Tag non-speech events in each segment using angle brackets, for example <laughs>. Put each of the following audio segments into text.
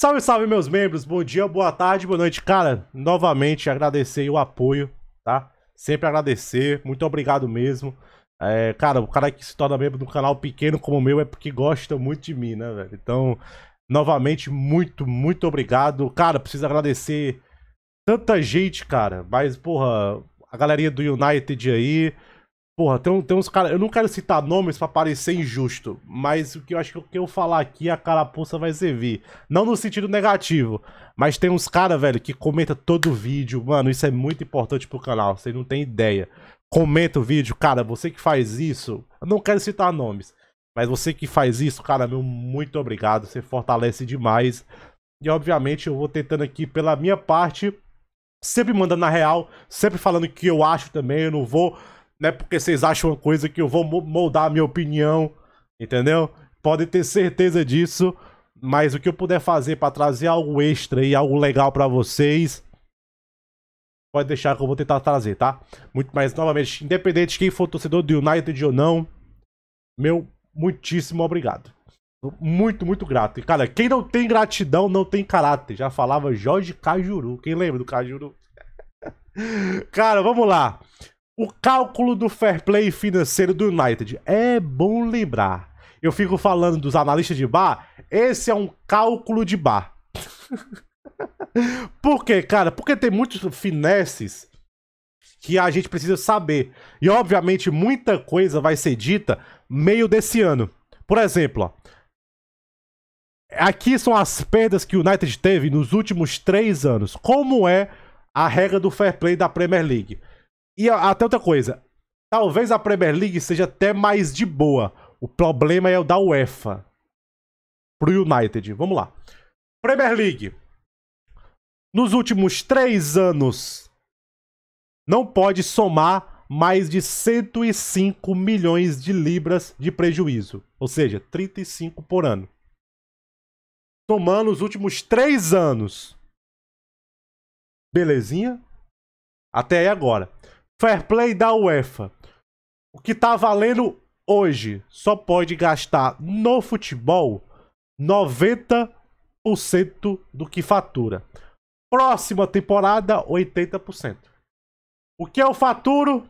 Salve, salve, meus membros. Bom dia, boa tarde, boa noite. Cara, novamente agradecer o apoio, tá? Sempre agradecer. Muito obrigado mesmo. É, cara, o cara que se torna membro do canal pequeno como o meu é porque gosta muito de mim, né, velho? Então, novamente, muito, muito obrigado. Cara, preciso agradecer tanta gente, cara. Mas, porra, a galeria do United aí, Porra, tem, tem uns caras. Eu não quero citar nomes para parecer injusto, mas o que eu acho que o que eu falar aqui, a carapuça vai servir. Não no sentido negativo, mas tem uns caras, velho, que comenta todo vídeo. Mano, isso é muito importante pro canal, vocês não tem ideia. Comenta o vídeo, cara, você que faz isso. Eu não quero citar nomes, mas você que faz isso, cara, meu, muito obrigado. Você fortalece demais. E obviamente eu vou tentando aqui pela minha parte, sempre mandando na real, sempre falando o que eu acho também. Eu não vou não é porque vocês acham uma coisa que eu vou moldar a minha opinião, entendeu? Podem ter certeza disso. Mas o que eu puder fazer para trazer algo extra e algo legal para vocês, pode deixar que eu vou tentar trazer, tá? Muito mais novamente, independente de quem for torcedor do United ou não, meu muitíssimo obrigado. Muito, muito grato. E, cara, quem não tem gratidão não tem caráter. Já falava Jorge Cajuru. Quem lembra do Cajuru? <laughs> cara, vamos lá o cálculo do fair play financeiro do United. É bom lembrar. Eu fico falando dos analistas de bar, esse é um cálculo de bar. <laughs> Por quê, cara? Porque tem muitos finesses que a gente precisa saber. E, obviamente, muita coisa vai ser dita meio desse ano. Por exemplo, ó, aqui são as perdas que o United teve nos últimos três anos. Como é a regra do fair play da Premier League? E até outra coisa. Talvez a Premier League seja até mais de boa. O problema é o da UEFA. Pro United. Vamos lá. Premier League. Nos últimos três anos, não pode somar mais de 105 milhões de libras de prejuízo. Ou seja, 35 por ano. Somando os últimos três anos. Belezinha? Até aí agora. Fair Play da UEFA. O que tá valendo hoje só pode gastar no futebol 90% do que fatura. Próxima temporada, 80%. O que eu faturo?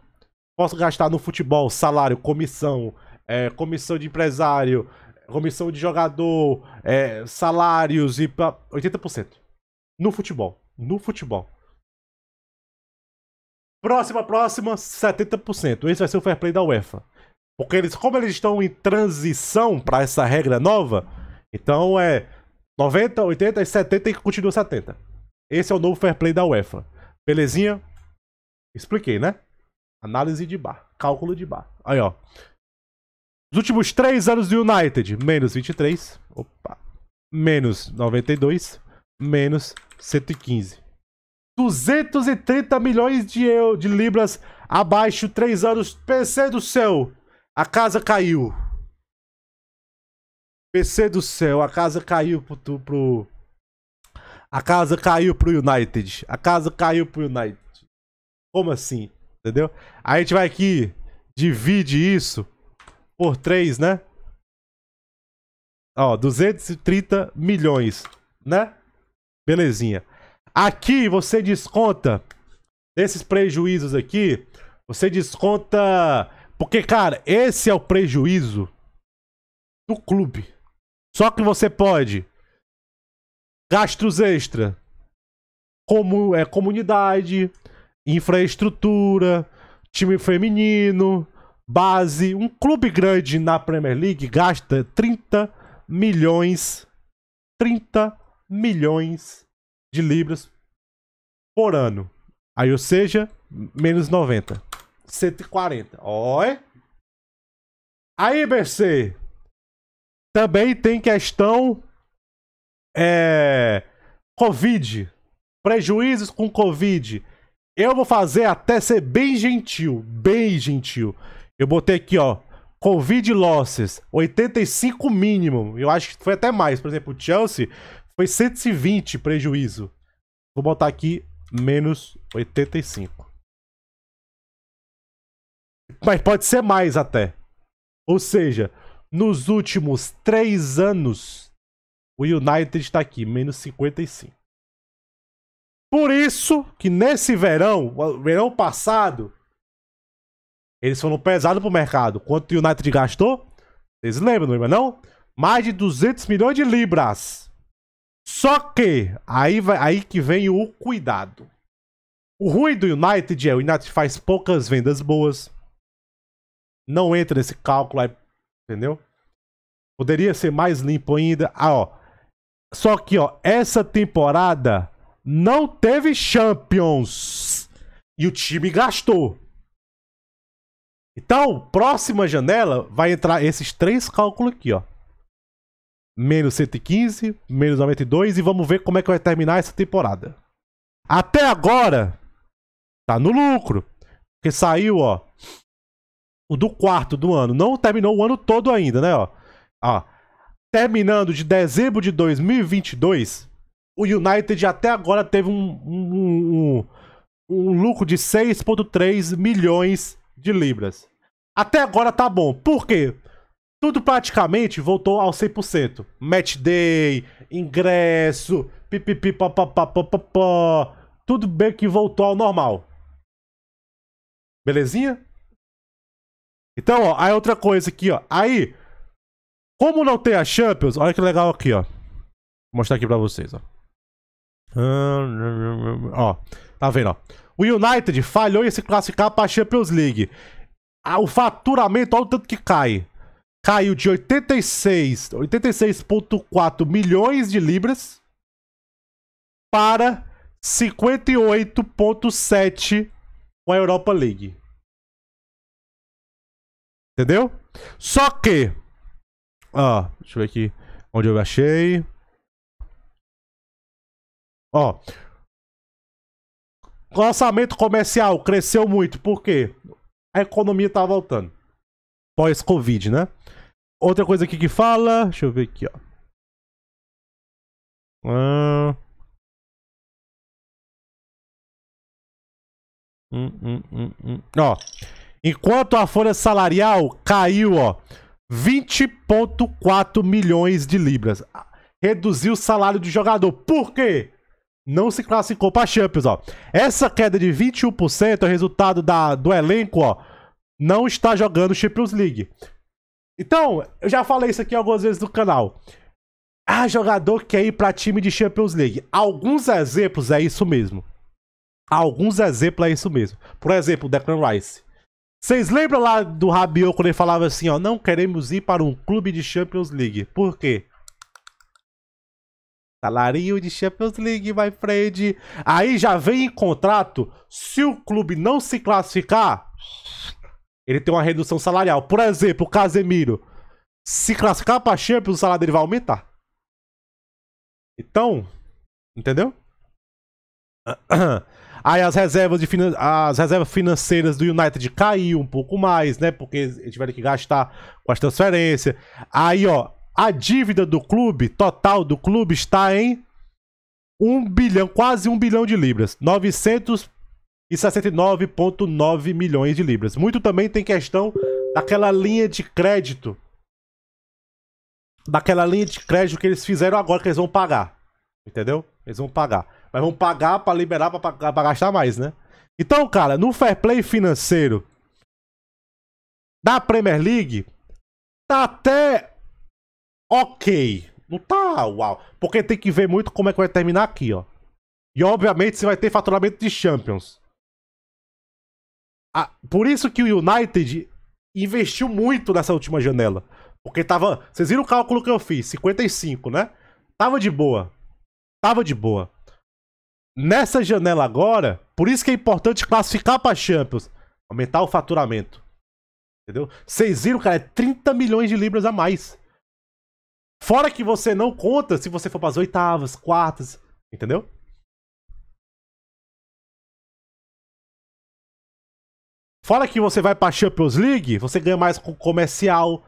Posso gastar no futebol, salário, comissão, é, comissão de empresário, comissão de jogador, é, salários e pra... 80%. No futebol. No futebol. Próxima, próxima, 70%. Esse vai ser o fair play da UEFA. Porque eles, como eles estão em transição para essa regra nova, então é 90, 80 e 70 e continua 70. Esse é o novo fair play da UEFA. Belezinha? Expliquei, né? Análise de bar, cálculo de bar. Aí, ó. Os últimos 3 anos do United, menos 23, opa, menos 92, menos 115. 230 milhões de, eu, de libras abaixo, 3 anos. PC do céu, a casa caiu. PC do céu, a casa caiu pro, pro. A casa caiu pro United. A casa caiu pro United. Como assim? Entendeu? a gente vai aqui, divide isso por 3, né? Ó, 230 milhões, né? Belezinha. Aqui você desconta esses prejuízos aqui, você desconta. Porque, cara, esse é o prejuízo do clube. Só que você pode. Gastos extra. Como é comunidade, infraestrutura, time feminino, base. Um clube grande na Premier League gasta 30 milhões. 30 milhões de libras por ano. Aí, ou seja, menos 90. 140. Olha. Aí, BC. Também tem questão. É. Covid. Prejuízos com Covid. Eu vou fazer até ser bem gentil. Bem gentil. Eu botei aqui, ó. Covid losses, 85 mínimo. Eu acho que foi até mais. Por exemplo, o Chelsea foi 120 prejuízo. Vou botar aqui menos 85. Mas pode ser mais até. Ou seja, nos últimos três anos, o United está aqui, menos 55. Por isso que nesse verão, verão passado, eles foram pesados pro mercado. Quanto o United gastou? Vocês lembram, não lembra, não? Mais de 200 milhões de libras. Só que aí, vai, aí que vem o cuidado. O ruim do United é o United faz poucas vendas boas. Não entra nesse cálculo aí, entendeu? Poderia ser mais limpo ainda. Ah, ó. Só que, ó, essa temporada não teve Champions. E o time gastou. Então, próxima janela vai entrar esses três cálculos aqui, ó menos 115, menos 92 e vamos ver como é que vai terminar essa temporada. Até agora, tá no lucro. Porque saiu, ó, o do quarto do ano. Não terminou o ano todo ainda, né, ó. Ó, terminando de dezembro de 2022, o United até agora teve um, um, um, um lucro de 6,3 milhões de libras. Até agora tá bom. Por quê? tudo praticamente voltou ao 100%. Match day, ingresso, pipipi, tudo bem que voltou ao normal. Belezinha? Então, ó, aí outra coisa aqui, ó. Aí, como não tem a Champions, olha que legal aqui, ó. Vou mostrar aqui pra vocês, ó. Ó, tá vendo, ó. O United falhou em se classificar pra Champions League. Ah, o faturamento, olha o tanto que cai caiu de 86, 86,4 milhões de libras para 58,7 com a Europa League. Entendeu? Só que. Ó, deixa eu ver aqui onde eu achei. Ó. O orçamento comercial cresceu muito, por quê? A economia tá voltando pós-Covid, né? Outra coisa aqui que fala. Deixa eu ver aqui, ó. Ah. Hum, hum, hum, hum. ó. Enquanto a folha salarial caiu, ó, 20.4 milhões de libras. Reduziu o salário do jogador. Por quê? Não se classificou para Champions, ó. Essa queda de 21% é resultado da, do elenco, ó, não está jogando Champions League. Então, eu já falei isso aqui algumas vezes no canal. Ah, jogador quer ir para time de Champions League. Alguns exemplos é isso mesmo. Alguns exemplos é isso mesmo. Por exemplo, o Declan Rice. Vocês lembram lá do Rabiot quando ele falava assim, ó, não queremos ir para um clube de Champions League. Por quê? Salário de Champions League, my friend. Aí já vem em contrato, se o clube não se classificar, ele tem uma redução salarial. Por exemplo, o Casemiro, se classificar pra Champions, o salário dele vai aumentar. Então, entendeu? <clears throat> Aí as reservas, de finan... as reservas financeiras do United caiu um pouco mais, né? Porque tiveram que gastar com as transferências. Aí, ó, a dívida do clube, total do clube, está em 1 bilhão, quase 1 bilhão de libras. 900 e 69,9 milhões de libras. Muito também tem questão daquela linha de crédito. Daquela linha de crédito que eles fizeram agora, que eles vão pagar. Entendeu? Eles vão pagar. Mas vão pagar para liberar, para gastar mais, né? Então, cara, no fair play financeiro da Premier League, tá até ok. Não tá uau. Porque tem que ver muito como é que vai terminar aqui, ó. E obviamente você vai ter faturamento de Champions. A, por isso que o United investiu muito nessa última janela. Porque tava. Vocês viram o cálculo que eu fiz? 55, né? Tava de boa. Tava de boa. Nessa janela agora, por isso que é importante classificar pra Champions. Aumentar o faturamento. Entendeu? Vocês viram, cara, é 30 milhões de libras a mais. Fora que você não conta se você for para as oitavas, quartas, entendeu? Fora que você vai pra Champions League, você ganha mais com comercial.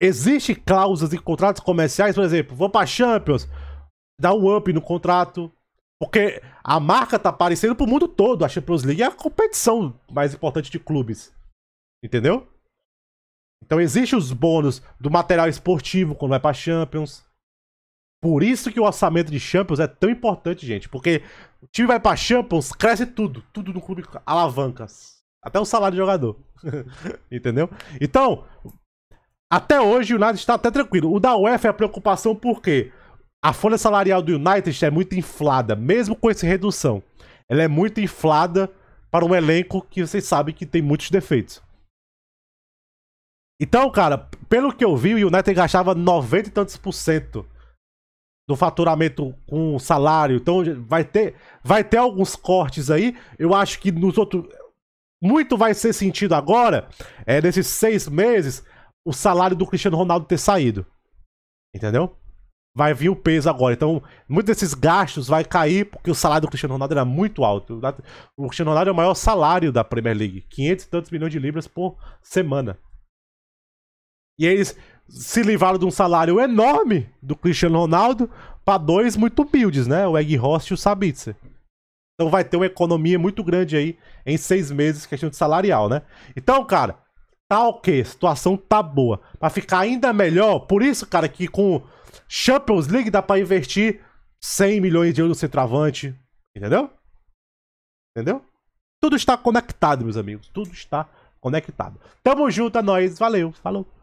Existe cláusulas em contratos comerciais, por exemplo, vou pra Champions, dá um up no contrato. Porque a marca tá aparecendo pro mundo todo. A Champions League é a competição mais importante de clubes. Entendeu? Então existe os bônus do material esportivo quando vai pra Champions. Por isso que o orçamento de Champions é tão importante, gente. Porque o time vai pra Champions, cresce tudo. Tudo no clube alavanca. Até o salário de jogador. <laughs> Entendeu? Então, até hoje o United está até tranquilo. O da UEFA é a preocupação porque a folha salarial do United é muito inflada, mesmo com essa redução. Ela é muito inflada para um elenco que vocês sabem que tem muitos defeitos. Então, cara, pelo que eu vi, o United gastava 90 e tantos por cento do faturamento com salário. Então vai ter, vai ter alguns cortes aí. Eu acho que nos outros muito vai ser sentido agora, é, nesses seis meses, o salário do Cristiano Ronaldo ter saído. Entendeu? Vai vir o peso agora. Então, muitos desses gastos vai cair porque o salário do Cristiano Ronaldo era muito alto. O Cristiano Ronaldo é o maior salário da Premier League, 500 e tantos milhões de libras por semana. E eles se livraram de um salário enorme do Cristiano Ronaldo para dois muito humildes, né? O Egg Host e o Sabitzer. Então vai ter uma economia muito grande aí em seis meses, questão de salarial, né? Então, cara, tá ok, a situação tá boa. Pra ficar ainda melhor, por isso, cara, que com Champions League dá pra investir 100 milhões de euros no centroavante, entendeu? Entendeu? Tudo está conectado, meus amigos, tudo está conectado. Tamo junto, é nóis, valeu, falou.